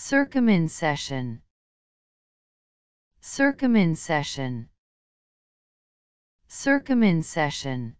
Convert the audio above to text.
circumcision circumcision circumcision